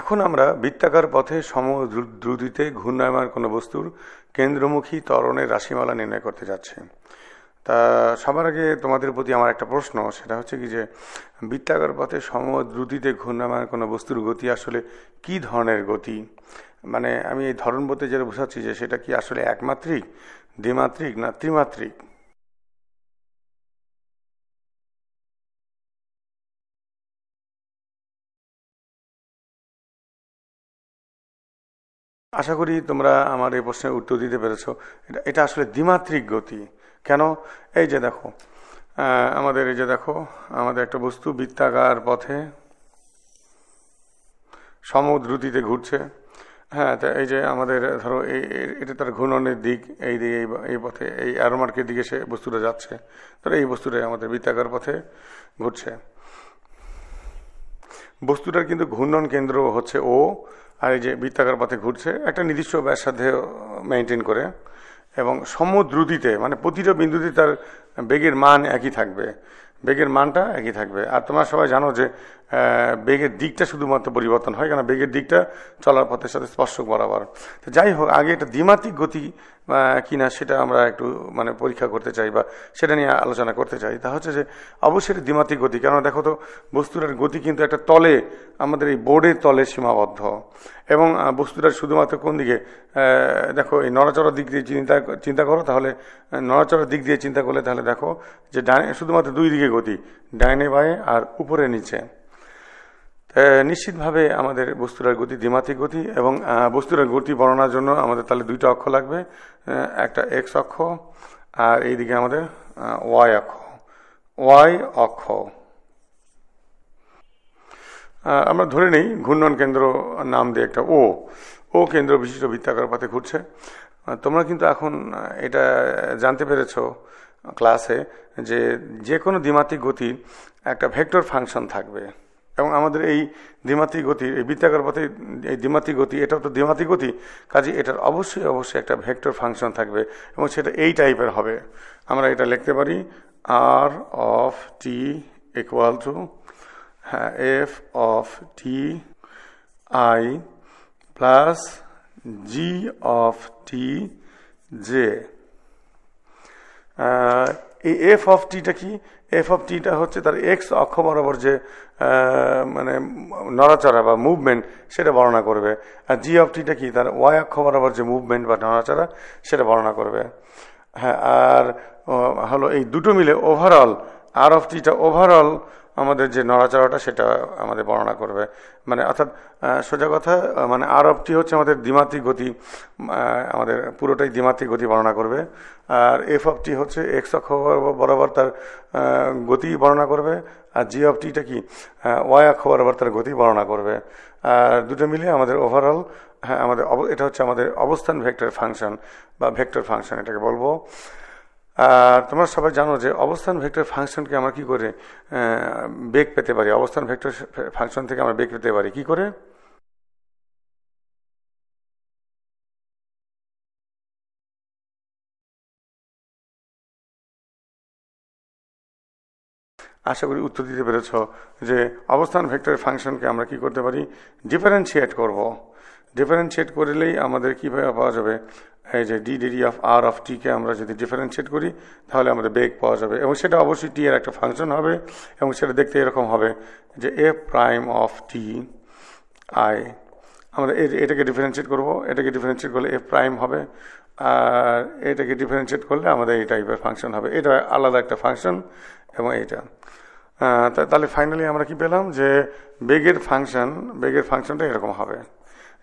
এখন আমরা বৃত্তাকার পথে সম দ্রুতিতে ঘূর্ণায়মান কোনো বস্তুর কেন্দ্রমুখী ত্বরণের রাশিমালা নির্ণয় করতে যাচ্ছি তা সবার আগে তোমাদের প্রতি আমার একটা প্রশ্ন সেটা হচ্ছে কি যে বৃত্তাকার পথে সম দ্রুতিতে ঘূর্ণায়মান কোনো বস্তুর গতি আসলে কি ধরনের গতি মানে আমি এই ধরন বলতে যেটা বোঝাচ্ছি যে সেটা কি আসলে একমাত্রিক দ্বিমাত্রিক না ত্রিমাত্রিক আশা করি তোমরা আমার এই প্রশ্নের উত্তর দিতে পেরেছ এটা এটা আসলে দ্বিমাত্রিক গতি কেন এই যে দেখো আমাদের এই যে দেখো আমাদের একটা বস্তু বৃত্তাকার পথে সমদ্রুতিতে ঘুরছে হ্যাঁ তা এই যে আমাদের ধরো এই এটা তার ঘূর্ণনের দিক এই দিকে এই পথে এই অ্যারোমার্কের দিকে সে বস্তুটা যাচ্ছে তার এই বস্তুটাই আমাদের বৃত্তাকার পথে ঘুরছে বস্তুটার কিন্তু ঘূর্ণন কেন্দ্র হচ্ছে ও আর এই যে বৃত্তাকার পথে ঘুরছে একটা নির্দিষ্ট ব্যাসার্ধে মেনটেন করে এবং সমদ্রুতিতে মানে প্রতিটা বিন্দুতে তার বেগের মান একই থাকবে বেগের মানটা একই থাকবে আর তোমরা সবাই জানো যে বেগের দিকটা শুধুমাত্র পরিবর্তন হয় কেন বেগের দিকটা চলার পথের সাথে স্পর্শক বরাবর তো যাই হোক আগে এটা দ্বিমাত্রিক গতি কিনা সেটা আমরা একটু মানে পরীক্ষা করতে চাই বা সেটা নিয়ে আলোচনা করতে চাই তা হচ্ছে যে অবশ্যই এটা দ্বিমাত্রিক গতি কেন দেখো তো বস্তুটার গতি কিন্তু একটা তলে আমাদের এই বোর্ডের তলে সীমাবদ্ধ এবং বস্তুটার শুধুমাত্র কোন দিকে দেখো এই নড়াচড়ার দিক দিয়ে চিন্তা চিন্তা করো তাহলে নড়াচড়ার দিক দিয়ে চিন্তা করলে তাহলে দেখো যে ডাইনে শুধুমাত্র দুই দিকে গতি ডাইনে বায়ে আর উপরে নিচে নিশ্চিতভাবে আমাদের বস্তুরার গতি দ্বিমাত্রিক গতি এবং বস্তুরার গতি বর্ণনার জন্য আমাদের তাহলে দুইটা অক্ষ লাগবে একটা এক্স অক্ষ আর এইদিকে আমাদের ওয়াই অক্ষ ওয়াই অক্ষ আমরা ধরে নেই ঘূর্ণন কেন্দ্র নাম দিয়ে একটা ও ও কেন্দ্র বিশিষ্ট বৃত্তাকার পথে ঘুরছে তোমরা কিন্তু এখন এটা জানতে পেরেছ ক্লাসে যে যে কোনো দ্বিমাত্রিক গতির একটা ভেক্টর ফাংশন থাকবে এবং আমাদের এই দ্বিমাত্রিক গতি এই বৃত্তাকার পথে এই দ্বিমাত্রিক গতি এটাও তো দ্বিমাত্রিক গতি কাজে এটার অবশ্যই অবশ্যই একটা ভেক্টর ফাংশন থাকবে এবং সেটা এই টাইপের হবে আমরা এটা লিখতে পারি r of t equal to হ্যাঁ f of t i plus g of t j এই এফ অফ টিটা কি এফ অফ টিটা হচ্ছে তার এক্স অক্ষ বরাবর যে মানে নড়াচড়া বা মুভমেন্ট সেটা বর্ণনা করবে আর জি অফ টিটা কি তার ওয়াই অক্ষ বরাবর যে মুভমেন্ট বা নড়াচড়া সেটা বর্ণনা করবে হ্যাঁ আর হলো এই দুটো মিলে overall r of theta overall আমাদের যে নড়াচড়াটা সেটা আমাদের বর্ণনা করবে মানে অর্থাৎ সোজা কথা মানে আরবটি হচ্ছে আমাদের দ্বিমাত্রিক গতি আমাদের পুরোটাই দ্বিমাত্রিক গতি বর্ণনা করবে আর এফ অফটি হচ্ছে এক্স অক্ষ বরাবর তার গতি বর্ণনা করবে আর জি অফটিটা কি ওয়াই অক্ষ বরাবর তার গতি বর্ণনা করবে আর দুটো মিলিয়ে আমাদের ওভারঅল হ্যাঁ আমাদের এটা হচ্ছে আমাদের অবস্থান ভেক্টর ফাংশন বা ভেক্টর ফাংশন এটাকে বলবো আর তোমরা সবাই জানো যে অবস্থান ভেক্টর ফাংশনকে আমরা কি করে বেগ পেতে পারি অবস্থান ভেক্টর ফাংশন থেকে আমরা বেগ পেতে পারি কি করে আশা করি উত্তর দিতে পেরেছ যে অবস্থান ভেক্টরের ফাংশনকে আমরা কি করতে পারি ডিফারেন্সিয়েট করব ডিফারেন্সিয়েট করলেই আমাদের কীভাবে পাওয়া যাবে এই যে d d of r of টিকে আমরা যদি ডিফারেন্সিয়েট করি তাহলে আমাদের বেগ পাওয়া যাবে এবং সেটা অবশ্যই টি এর একটা ফাংশন হবে এবং সেটা দেখতে এরকম হবে যে a prime of t i আমরা এটাকে ডিফারেন্সিয়েট করব এটাকে ডিফারেন্সিয়েট করলে এ প্রাইম হবে আর এটাকে ডিফারেন্সিয়েট করলে আমাদের এই টাইপের ফাংশন হবে এটা আলাদা একটা ফাংশন এবং এইটা তাহলে ফাইনালি আমরা কি পেলাম যে বেগের ফাংশন বেগের ফাংশনটা এরকম হবে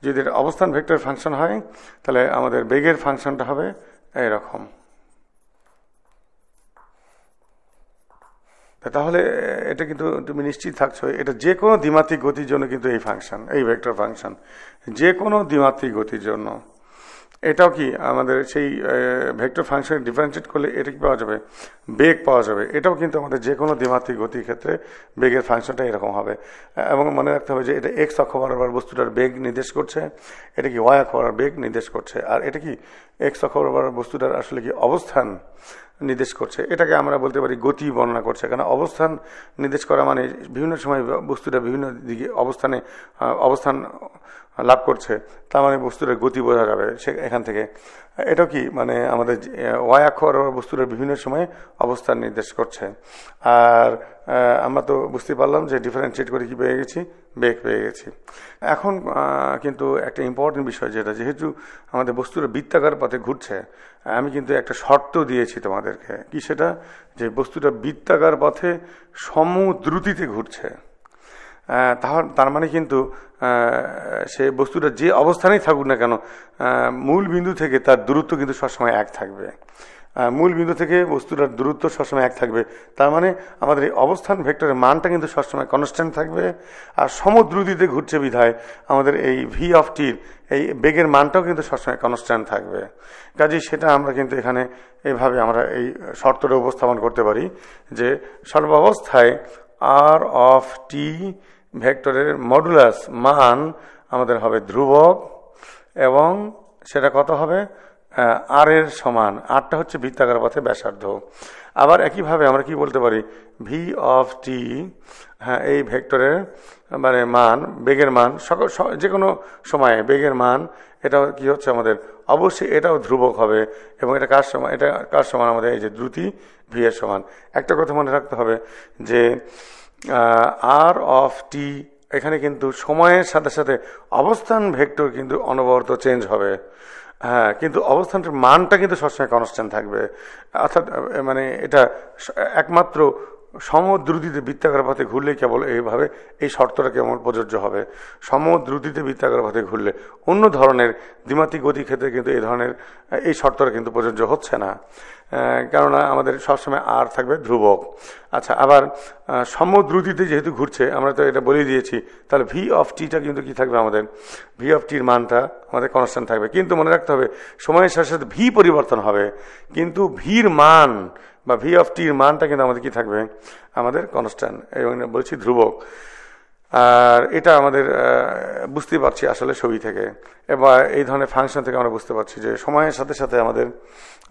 যদি অবস্থান ভেক্টর ফাংশন হয় তাহলে আমাদের বেগের ফাংশনটা হবে এরকম তাহলে এটা কিন্তু তুমি নিশ্চিত থাকছো এটা যে কোনো দ্বিমাত্রিক গতির জন্য কিন্তু এই ফাংশন এই ভেক্টর ফাংশন যে কোনো দ্বিমাত্রিক গতির জন্য এটাও কি আমাদের সেই ভেক্টর ফাংশন ডিফারেন্সিয়েট করলে এটা কি পাওয়া যাবে বেগ পাওয়া যাবে এটাও কিন্তু আমাদের যে কোনো দ্বিমাত্রিক গতির ক্ষেত্রে বেগের ফাংশনটা এরকম হবে এবং মনে রাখতে হবে যে এটা এক্স অক্ষ বরাবর বস্তুটার বেগ নির্দেশ করছে এটা কি ওয়াই অক্ষ বরাবর বেগ নির্দেশ করছে আর এটা কি এক্স অক্ষ বরাবর বস্তুটার আসলে কি অবস্থান নির্দেশ করছে এটাকে আমরা বলতে পারি গতি বর্ণনা করছে কারণ অবস্থান নির্দেশ করা মানে বিভিন্ন সময় বস্তুটা বিভিন্ন দিকে অবস্থানে অবস্থান লাভ করছে তার মানে বস্তুটার গতি বোঝা যাবে সে এখান থেকে এটা কি মানে আমাদের ওয়াই অক্ষর বস্তুটার বিভিন্ন সময়ে অবস্থান নির্দেশ করছে আর আমরা তো বুঝতে পারলাম যে ডিফারেন্সিয়েট করে কি পেয়ে গেছি বেগ পেয়ে গেছি এখন কিন্তু একটা ইম্পর্টেন্ট বিষয় যেটা যেহেতু আমাদের বস্তুটা বৃত্তাকার পথে ঘুরছে আমি কিন্তু একটা শর্ত দিয়েছি তোমাদেরকে কি সেটা যে বস্তুটা বৃত্তাকার পথে সমদ্রুতিতে ঘুরছে তাহলে তার মানে কিন্তু সে বস্তুটা যে অবস্থানেই থাকুক না কেন মূল বিন্দু থেকে তার দূরত্ব কিন্তু সবসময় এক থাকবে মূল বিন্দু থেকে বস্তুটার দূরত্ব সবসময় এক থাকবে তার মানে আমাদের এই অবস্থান ভেক্টরের মানটা কিন্তু সবসময় কনস্ট্যান্ট থাকবে আর সমদ্রুতিতে ঘুরছে বিধায় আমাদের এই ভি অফ টির এই বেগের মানটাও কিন্তু সবসময় কনস্ট্যান্ট থাকবে কাজে সেটা আমরা কিন্তু এখানে এভাবে আমরা এই শর্তটা উপস্থাপন করতে পারি যে সর্বাবস্থায় আর অফ টি ভেক্টরের মডুলাস মান আমাদের হবে ধ্রুবক এবং সেটা কত হবে আর এর সমান আরটা হচ্ছে বৃত্তাকার পথে ব্যাসার্ধ আবার একইভাবে আমরা কি বলতে পারি ভি অফ টি হ্যাঁ এই ভেক্টরের মানে মান বেগের মান সকল যে কোনো সময়ে বেগের মান এটা কি হচ্ছে আমাদের অবশ্যই এটাও ধ্রুবক হবে এবং এটা কার সমান এটা কার সমান আমাদের এই যে দ্রুতি ভি এর সমান একটা কথা মনে রাখতে হবে যে আর অফ টি এখানে কিন্তু সময়ের সাথে সাথে অবস্থান ভেক্টর কিন্তু অনবরত চেঞ্জ হবে হ্যাঁ কিন্তু অবস্থানটার মানটা কিন্তু সবসময় কনস্ট্যান্ট থাকবে অর্থাৎ মানে এটা একমাত্র সমদ্রুতিতে বৃত্তাকার পথে ঘুরলে কেবল এইভাবে এই শর্তটা কেমন প্রযোজ্য হবে সমদ্রুতিতে বৃত্তাকার পথে ঘুরলে অন্য ধরনের দ্বিমাতিক গতি ক্ষেত্রে কিন্তু এই ধরনের এই শর্তটা কিন্তু প্রযোজ্য হচ্ছে না কেননা আমাদের সবসময় আর থাকবে ধ্রুবক আচ্ছা আবার সমদ্রুতিতে যেহেতু ঘুরছে আমরা তো এটা বলে দিয়েছি তাহলে ভি অফ টিটা কিন্তু কি থাকবে আমাদের ভি অফ টির মানটা আমাদের কনস্ট্যান্ট থাকবে কিন্তু মনে রাখতে হবে সময়ের সাথে সাথে ভি পরিবর্তন হবে কিন্তু ভির মান বা ভি অফ টির মানটা কিন্তু আমাদের কি থাকবে আমাদের কনস্ট্যান্ট এবং বলছি ধ্রুবক আর এটা আমাদের বুঝতে পারছি আসলে ছবি থেকে এবার এই ধরনের ফাংশন থেকে আমরা বুঝতে পারছি যে সময়ের সাথে সাথে আমাদের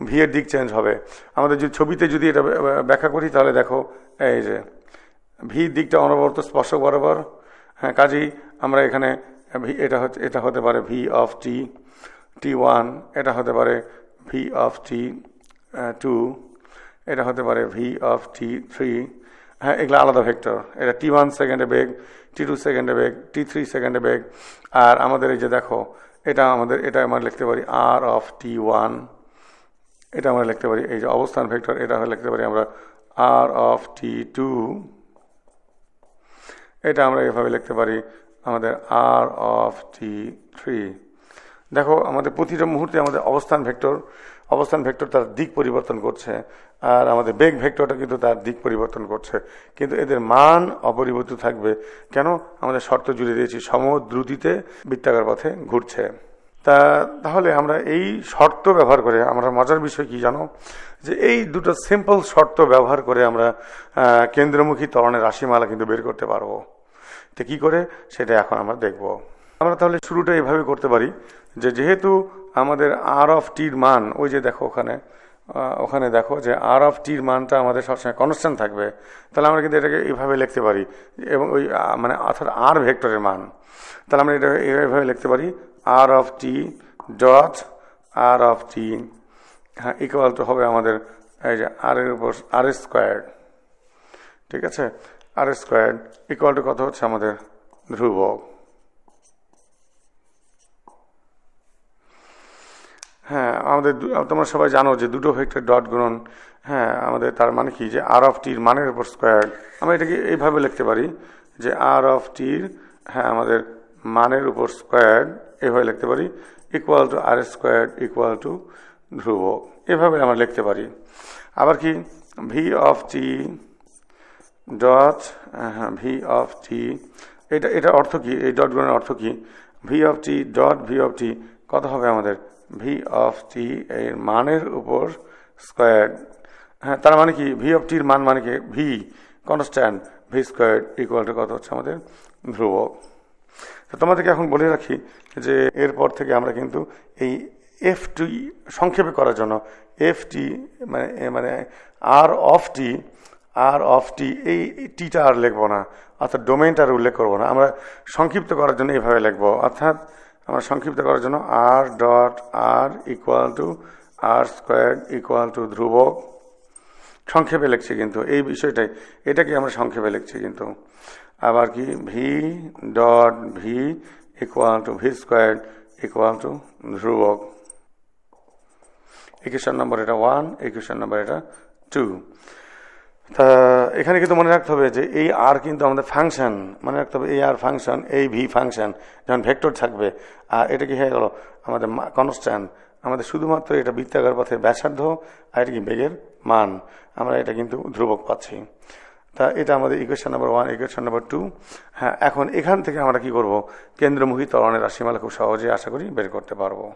ভিয়ের দিক চেঞ্জ হবে আমাদের যদি ছবিতে যদি এটা ব্যাখ্যা করি তাহলে দেখো এই যে ভি দিকটা অনবরত স্পর্শক বরাবর হ্যাঁ কাজেই আমরা এখানে এটা হচ্ছে এটা হতে পারে v of t t one এটা হতে পারে ভি অফ টি টু এটা হতে পারে ভি অফ টি থ্রি হ্যাঁ এগুলো আলাদা ভেক্টর এটা টি ওয়ান সেকেন্ডে বেগ টি টু সেকেন্ডে বেগ টি থ্রি সেকেন্ডে বেগ আর আমাদের এই যে দেখো এটা আমাদের এটা আমরা লিখতে পারি আর অফ টি ওয়ান এটা আমরা লিখতে পারি এই যে অবস্থান ভেক্টর এটা লিখতে পারি আমরা আর অফ টি টু এটা আমরা এভাবে লিখতে পারি আমাদের আর অফ টি থ্রি দেখো আমাদের প্রতিটা মুহূর্তে আমাদের অবস্থান ভেক্টর অবস্থান ভেক্টর তার দিক পরিবর্তন করছে আর আমাদের বেগ ভেক্টরটা কিন্তু তার দিক পরিবর্তন করছে কিন্তু এদের মান অপরিবর্তিত থাকবে কেন আমাদের শর্ত জুড়ে দিয়েছি সমদ্রুতিতে বৃত্তাকার পথে ঘুরছে তা তাহলে আমরা এই শর্ত ব্যবহার করে আমরা মজার বিষয় কি জানো যে এই দুটো সিম্পল শর্ত ব্যবহার করে আমরা কেন্দ্রমুখী তরণের রাশিমালা কিন্তু বের করতে পারবো তো কী করে সেটা এখন আমরা দেখব আমরা তাহলে শুরুটা এভাবে করতে পারি যে যেহেতু আমাদের আর অফ টির মান ওই যে দেখো ওখানে ওখানে দেখো যে আর অফ টির মানটা আমাদের সবসময় কনস্ট্যান্ট থাকবে তাহলে আমরা কিন্তু এটাকে এইভাবে লিখতে পারি এবং ওই মানে অর্থাৎ আর ভেক্টরের মান তাহলে আমরা এটা এইভাবে লিখতে পারি r of t dot r of t হ্যাঁ ইকুয়াল তো হবে আমাদের এই যে আর এর উপর আর স্কোয়ার ঠিক আছে আর স্কোয়ার ইকুয়াল টু কত হচ্ছে আমাদের ধ্রুবক হ্যাঁ আমাদের তোমরা সবাই জানো যে দুটো ভেক্টর ডট গুণন হ্যাঁ আমাদের তার মানে কি যে আর অফ টির মানের উপর স্কোয়ার আমরা এটাকে এইভাবে লিখতে পারি যে আর অফ টির হ্যাঁ আমাদের মানের উপর স্কোয়ার এভাবে লিখতে পারি equal to r square equal to ধ্রুবক এভাবে আমরা লিখতে পারি আবার কি v of t dot v of t এটা এটা অর্থ কী এই ডটগুলোর অর্থ কী v of t dot v of t কত হবে আমাদের ভি অফ টি এর মানের উপর স্কোয়ার হ্যাঁ তার মানে কি ভি অফ টির মান মানে কি v constant v square equal to কত হচ্ছে আমাদের ধ্রুবক তো তোমাদেরকে এখন বলে রাখি যে এরপর থেকে আমরা কিন্তু এই এফ টি সংক্ষেপে করার জন্য এফ টি মানে মানে আর অফ টি আর অফ টি এই টিটা আর লিখবো না অর্থাৎ ডোমেনটা আর উল্লেখ করবো না আমরা সংক্ষিপ্ত করার জন্য এইভাবে লিখবো অর্থাৎ আমরা সংক্ষিপ্ত করার জন্য r dot r equal to r square equal to ধ্রুবক সংক্ষেপে লিখছি কিন্তু এই বিষয়টাই এটাকে আমরা সংক্ষেপে লিখছি কিন্তু আবার কি v dot v equal to v square equal to ধ্রুবক ইকুয়েশন নম্বর এটা ওয়ান ইকুয়েশন নম্বর এটা টু তা এখানে কিন্তু মনে রাখতে হবে যে এই আর কিন্তু আমাদের ফাংশন মনে রাখতে হবে এই আর ফাংশন এই ভি ফাংশন যেমন ভেক্টর থাকবে আর এটা কি হয়ে গেল আমাদের কনস্ট্যান্ট আমাদের শুধুমাত্র এটা বৃত্তাকার পথে ব্যাসার্ধ আর এটা কি বেগের মান আমরা এটা কিন্তু ধ্রুবক পাচ্ছি তা এটা আমাদের equation number one equation number two হ্যাঁ এখন এখান থেকে আমরা কি করব কেন্দ্রমুখী তরণের রাশিমালা খুব সহজে আশা করি বের করতে পারবো